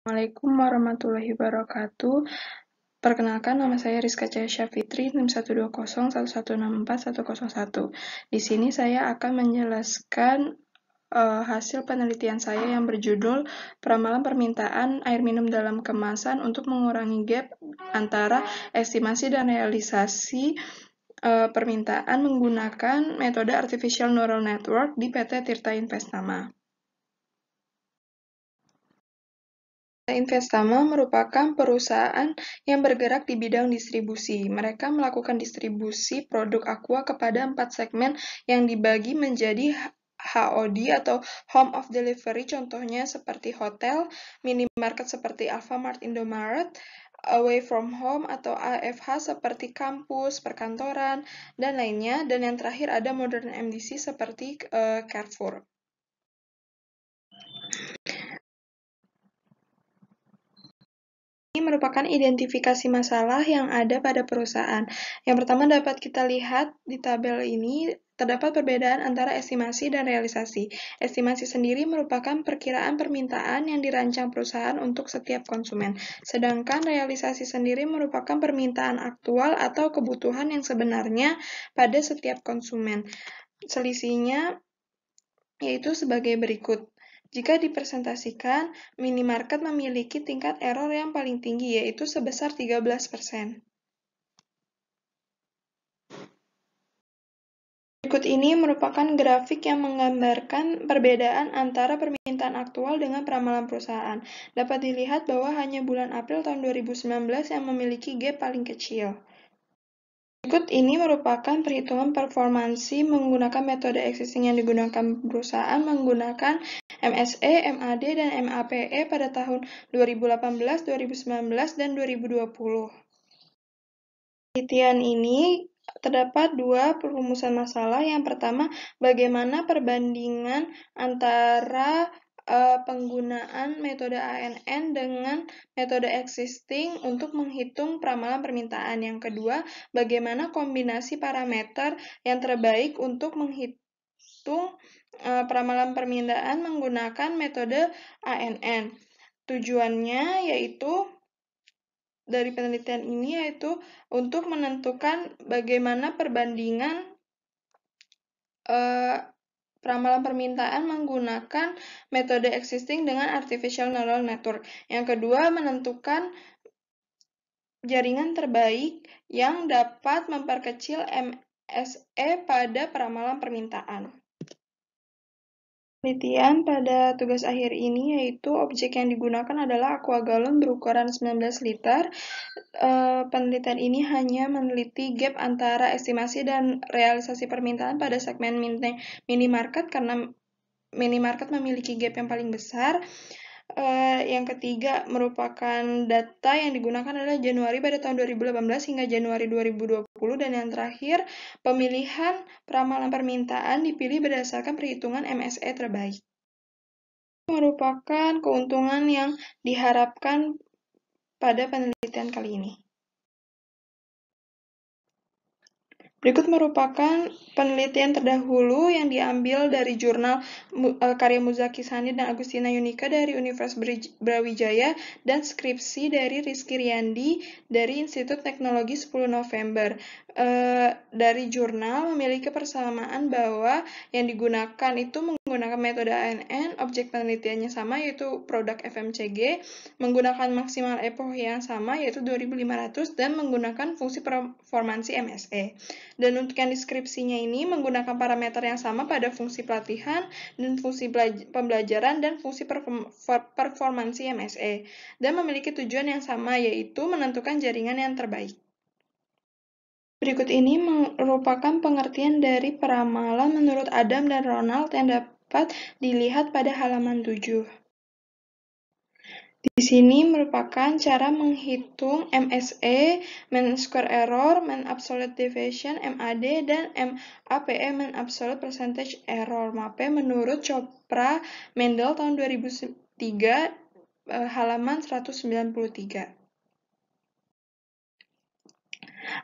Assalamualaikum warahmatullahi wabarakatuh. Perkenalkan, nama saya Rizka Cahya Fitri, NIM 101 Di sini saya akan menjelaskan uh, hasil penelitian saya yang berjudul Peramalan Permintaan Air Minum Dalam Kemasan untuk Mengurangi Gap Antara Estimasi dan Realisasi uh, Permintaan menggunakan metode Artificial Neural Network di PT Tirta Investama. Investama merupakan perusahaan yang bergerak di bidang distribusi. Mereka melakukan distribusi produk Aqua kepada empat segmen yang dibagi menjadi HOD atau Home of Delivery contohnya seperti hotel, minimarket seperti Alfamart, Indomaret, away from home atau AFH seperti kampus, perkantoran, dan lainnya. Dan yang terakhir ada modern MDC seperti uh, Carrefour. merupakan identifikasi masalah yang ada pada perusahaan. Yang pertama dapat kita lihat di tabel ini terdapat perbedaan antara estimasi dan realisasi. Estimasi sendiri merupakan perkiraan permintaan yang dirancang perusahaan untuk setiap konsumen, sedangkan realisasi sendiri merupakan permintaan aktual atau kebutuhan yang sebenarnya pada setiap konsumen. Selisihnya yaitu sebagai berikut. Jika dipresentasikan, minimarket memiliki tingkat error yang paling tinggi yaitu sebesar 13%. Berikut ini merupakan grafik yang menggambarkan perbedaan antara permintaan aktual dengan peramalan perusahaan. Dapat dilihat bahwa hanya bulan April tahun 2019 yang memiliki gap paling kecil. Berikut ini merupakan perhitungan performansi menggunakan metode existing yang digunakan perusahaan menggunakan MSE, MAD, dan MAPE pada tahun 2018, 2019, dan 2020. Penelitian ini terdapat dua perumusan masalah. Yang pertama, bagaimana perbandingan antara uh, penggunaan metode ANN dengan metode existing untuk menghitung peramalan permintaan. Yang kedua, bagaimana kombinasi parameter yang terbaik untuk menghitung Eh, peramalan permintaan menggunakan metode ANN. Tujuannya yaitu dari penelitian ini yaitu untuk menentukan bagaimana perbandingan e, peramalan permintaan menggunakan metode existing dengan artificial neural network. Yang kedua, menentukan jaringan terbaik yang dapat memperkecil MSE pada peramalan permintaan. Penelitian pada tugas akhir ini yaitu objek yang digunakan adalah aqua galon berukuran 19 liter. E, penelitian ini hanya meneliti gap antara estimasi dan realisasi permintaan pada segmen minimarket karena minimarket memiliki gap yang paling besar. Eh, yang ketiga merupakan data yang digunakan adalah Januari pada tahun 2018 hingga Januari 2020 dan yang terakhir pemilihan peramalan permintaan dipilih berdasarkan perhitungan MSE terbaik. Merupakan keuntungan yang diharapkan pada penelitian kali ini. Berikut merupakan penelitian terdahulu yang diambil dari jurnal e, karya Muzaki Sani dan Agustina Yunika dari Universitas Brawijaya dan skripsi dari Rizky Riyandi dari Institut Teknologi 10 November. E, dari jurnal memiliki persamaan bahwa yang digunakan itu menggunakan metode ANN, objek penelitiannya sama yaitu produk FMCG, menggunakan maksimal epoch yang sama yaitu 2500 dan menggunakan fungsi performansi MSE. Dan untuk yang deskripsinya ini menggunakan parameter yang sama pada fungsi pelatihan dan fungsi pembelajaran dan fungsi performansi MSE dan memiliki tujuan yang sama yaitu menentukan jaringan yang terbaik. Berikut ini merupakan pengertian dari peramalan menurut Adam dan Ronald yang dapat dilihat pada halaman 7. Di sini merupakan cara menghitung MSE, mean square error, mean absolute deviation, MAD, dan MAPE, mean absolute percentage error, MAPE menurut Chopra Mendel tahun 2003, eh, halaman 193.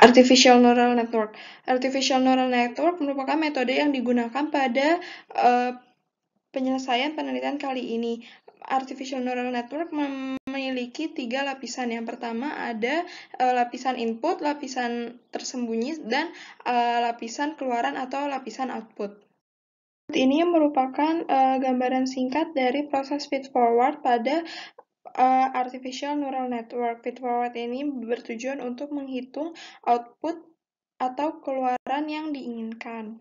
Artificial Neural Network. Artificial Neural Network merupakan metode yang digunakan pada uh, penyelesaian penelitian kali ini. Artificial Neural Network memiliki tiga lapisan. Yang pertama ada uh, lapisan input, lapisan tersembunyi, dan uh, lapisan keluaran atau lapisan output. Ini merupakan uh, gambaran singkat dari proses feed forward pada uh, artificial neural network. forward ini bertujuan untuk menghitung output atau keluaran yang diinginkan.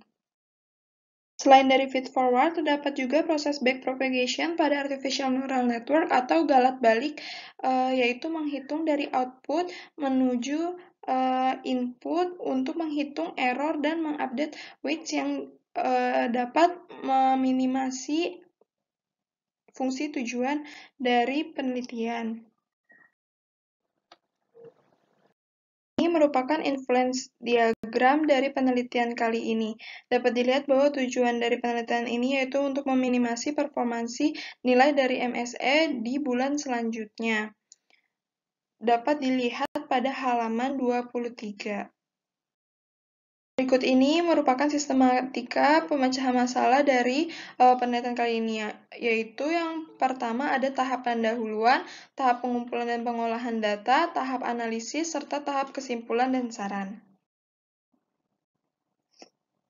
Selain dari feed-forward, terdapat juga proses backpropagation pada artificial neural network atau galat balik, eh, yaitu menghitung dari output menuju eh, input untuk menghitung error dan mengupdate weights yang eh, dapat meminimasi fungsi tujuan dari penelitian. Ini merupakan influence diagram dari penelitian kali ini. Dapat dilihat bahwa tujuan dari penelitian ini yaitu untuk meminimasi performansi nilai dari MSE di bulan selanjutnya. Dapat dilihat pada halaman 23. Berikut ini merupakan sistematika pemecahan masalah dari uh, penelitian kali ini, yaitu yang pertama ada tahap pendahuluan, tahap pengumpulan dan pengolahan data, tahap analisis, serta tahap kesimpulan dan saran.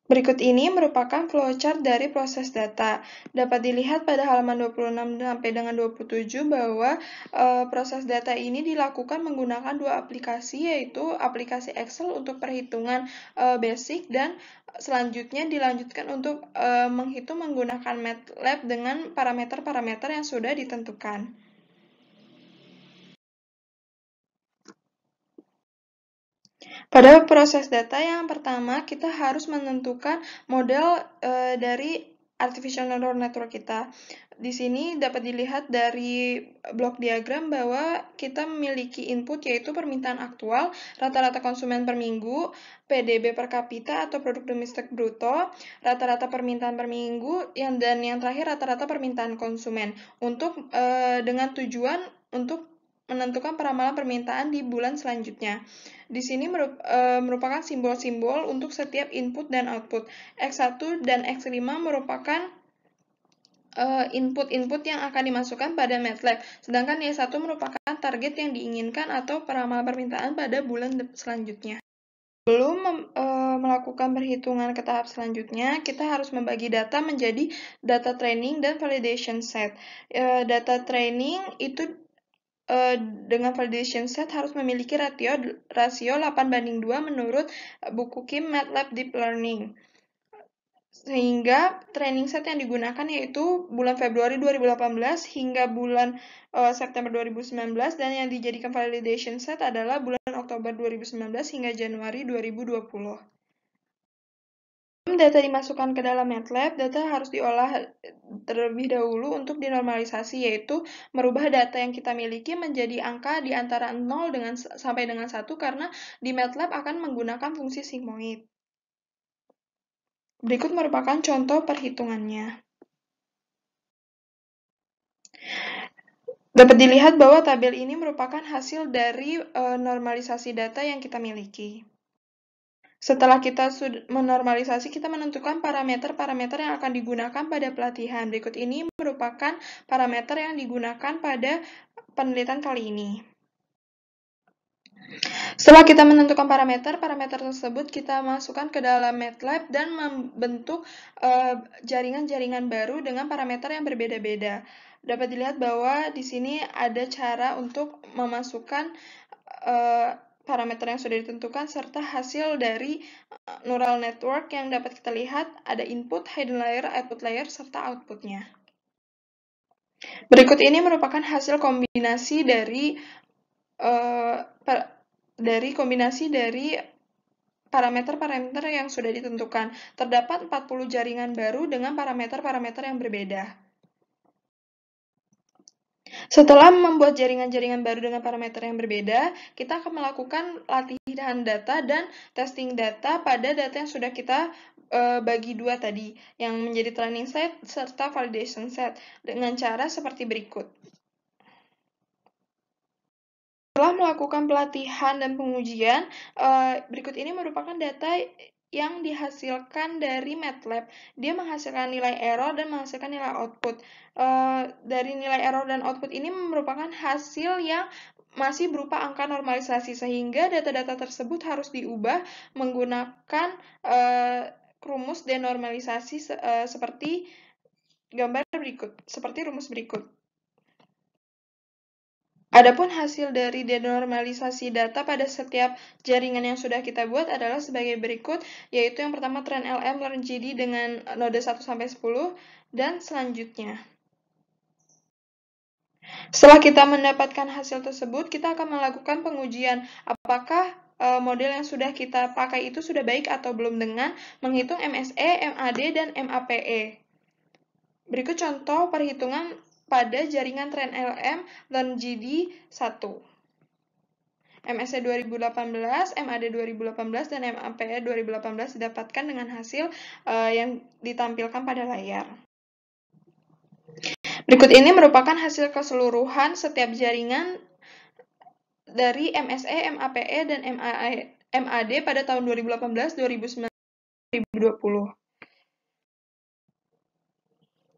Berikut ini merupakan flowchart dari proses data. Dapat dilihat pada halaman 26 sampai dengan 27 bahwa e, proses data ini dilakukan menggunakan dua aplikasi yaitu aplikasi Excel untuk perhitungan e, basic dan selanjutnya dilanjutkan untuk e, menghitung menggunakan MATLAB dengan parameter-parameter yang sudah ditentukan. Pada proses data yang pertama, kita harus menentukan model e, dari artificial neural network kita. Di sini dapat dilihat dari blok diagram bahwa kita memiliki input yaitu permintaan aktual, rata-rata konsumen per minggu, PDB per kapita atau produk domestik bruto, rata-rata permintaan per minggu, dan yang terakhir rata-rata permintaan konsumen untuk e, dengan tujuan untuk menentukan peramalan permintaan di bulan selanjutnya. Di sini eh, merupakan simbol-simbol untuk setiap input dan output. X1 dan X5 merupakan eh, input-input yang akan dimasukkan pada MATLAB, sedangkan Y1 merupakan target yang diinginkan atau peramalan permintaan pada bulan selanjutnya. Belum e, melakukan perhitungan ke tahap selanjutnya, kita harus membagi data menjadi data training dan validation set. E, data training itu Eh, dengan validation set harus memiliki ratio rasio 8 banding 2 menurut eh, buku Kim MATLAB Deep Learning. Sehingga training set yang digunakan yaitu bulan Februari 2018 hingga bulan uh, September 2019 dan yang dijadikan validation set adalah bulan Oktober 2019 hingga Januari 2020 data dimasukkan ke dalam MATLAB, data harus diolah eh, terlebih dahulu untuk dinormalisasi, yaitu merubah data yang kita miliki menjadi angka di antara 0 dengan, sampai dengan 1 karena di MATLAB akan menggunakan fungsi sigmoid. Berikut merupakan contoh perhitungannya. Dapat dilihat bahwa tabel ini merupakan hasil dari eh, normalisasi data yang kita miliki. Setelah kita menormalisasi, kita menentukan parameter-parameter yang akan digunakan pada pelatihan. Berikut ini merupakan parameter yang digunakan pada penelitian kali ini. Setelah kita menentukan parameter, parameter tersebut kita masukkan ke dalam MATLAB dan membentuk eh, jaringan-jaringan uh, baru dengan parameter yang berbeda-beda. Dapat dilihat bahwa di sini ada cara untuk memasukkan eh, parameter yang sudah ditentukan, serta hasil dari eh, neural network yang dapat kita lihat ada input, hidden layer, output layer, serta outputnya. Berikut ini merupakan hasil kombinasi dari uh, dari kombinasi dari parameter-parameter yang sudah ditentukan. Terdapat 40 jaringan baru dengan parameter-parameter yang berbeda. Setelah membuat jaringan-jaringan baru dengan parameter yang berbeda, kita akan melakukan latihan data dan testing data pada data yang sudah kita eh, bagi dua tadi, yang menjadi training set serta validation set dengan cara seperti berikut. Setelah melakukan pelatihan dan pengujian, eh, berikut ini merupakan data yang dihasilkan dari MATLAB. Dia menghasilkan nilai error dan menghasilkan nilai output. E, dari nilai error dan output ini merupakan hasil yang masih berupa angka normalisasi sehingga data-data tersebut harus diubah menggunakan e, rumus denormalisasi se, e, seperti gambar berikut, seperti rumus berikut. Adapun hasil dari denormalisasi data pada setiap jaringan yang sudah kita buat adalah sebagai berikut, yaitu yang pertama tren LM learn GD dengan node 1 sampai 10 dan selanjutnya. Setelah kita mendapatkan hasil tersebut, kita akan melakukan pengujian apakah eh, model yang sudah kita pakai itu sudah baik atau belum dengan menghitung MSE, MAD, dan MAPE. Berikut contoh perhitungan pada jaringan tren LM dan gd 1. MSC 2018, MAD 2018, dan MAPE 2018 didapatkan dengan hasil uh, yang ditampilkan pada layar. Berikut ini merupakan hasil keseluruhan setiap jaringan dari MSE, MAPE, dan MAD pada tahun 2018, 2019, 2020.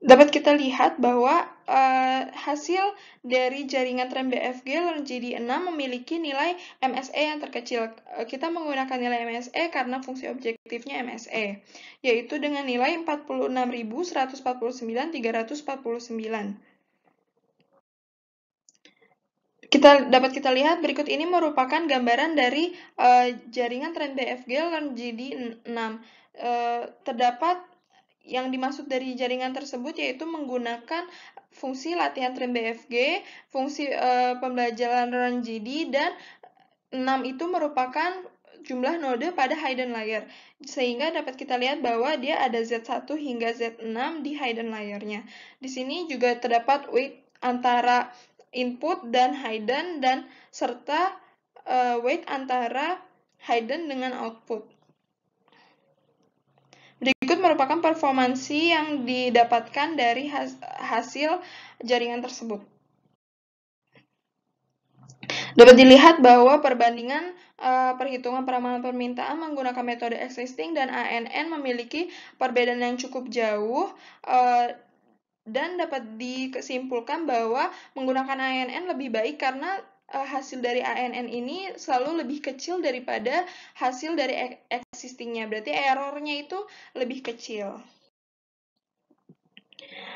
Dapat kita lihat bahwa uh, hasil dari jaringan tren BFG jadi 6 memiliki nilai MSE yang terkecil. Eh, kita menggunakan nilai MSE karena fungsi objektifnya MSE, yaitu dengan nilai 46.149.349. Kita dapat kita lihat berikut ini merupakan gambaran dari uh, jaringan tren BFG LearnGD 6. Uh, terdapat yang dimaksud dari jaringan tersebut yaitu menggunakan fungsi latihan trim BFG, fungsi e, pembelajaran run GD dan 6 itu merupakan jumlah node pada hidden layer. Sehingga dapat kita lihat bahwa dia ada Z1 hingga Z6 di hidden layernya. Di sini juga terdapat weight antara input dan hidden dan serta uh, weight antara hidden dengan output merupakan performansi yang didapatkan dari hasil jaringan tersebut. Dapat dilihat bahwa perbandingan uh, perhitungan peramalan permintaan menggunakan metode existing dan ANN memiliki perbedaan yang cukup jauh uh, dan dapat disimpulkan bahwa menggunakan ANN lebih baik karena Eh, hasil dari ANN ini selalu lebih kecil daripada hasil dari e- existingnya. Berarti errornya itu lebih kecil.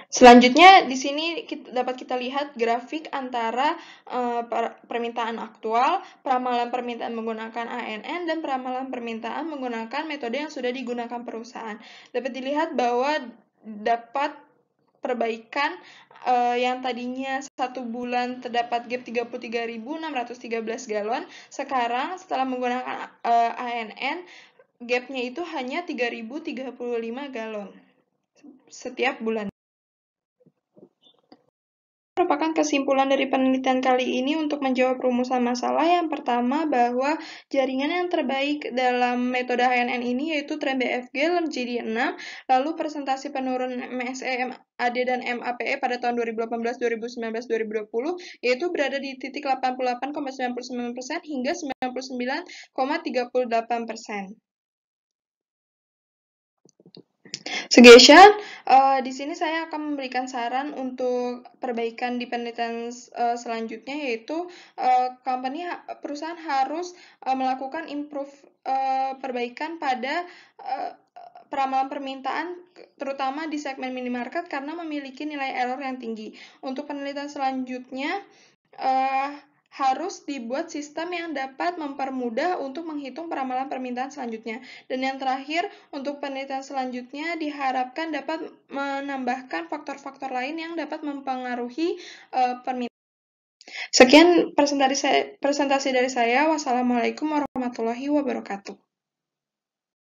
Selanjutnya di sini kita, dapat kita lihat grafik antara uh, permintaan aktual, peramalan permintaan menggunakan ANN dan peramalan permintaan menggunakan metode yang sudah digunakan perusahaan. Dapat dilihat bahwa dapat perbaikan uh, yang tadinya satu bulan terdapat gap 33.613 galon, sekarang setelah menggunakan uh, eh, ANN, gapnya itu hanya 3.035 galon setiap bulan. Merupakan kesimpulan dari penelitian kali ini untuk menjawab rumusan masalah yang pertama bahwa jaringan yang terbaik dalam metode ANN ini yaitu tren BFG lebih 6, lalu presentasi penurunan MSAM. AD dan MAPE pada tahun 2018, 2019, 2020 yaitu berada di titik 88,99% hingga 99,38%. Suggestion, uh, di sini saya akan memberikan saran untuk perbaikan di penelitian uh, eh, selanjutnya yaitu uh, company perusahaan harus uh, melakukan improve uh, perbaikan pada uh, peramalan permintaan terutama di segmen minimarket karena memiliki nilai error yang tinggi. Untuk penelitian selanjutnya uh, harus dibuat sistem yang dapat mempermudah untuk menghitung peramalan permintaan selanjutnya. Dan yang terakhir, untuk penelitian selanjutnya diharapkan dapat menambahkan faktor-faktor lain yang dapat mempengaruhi uh, permintaan. Sekian presentasi dari saya. Wassalamualaikum warahmatullahi wabarakatuh.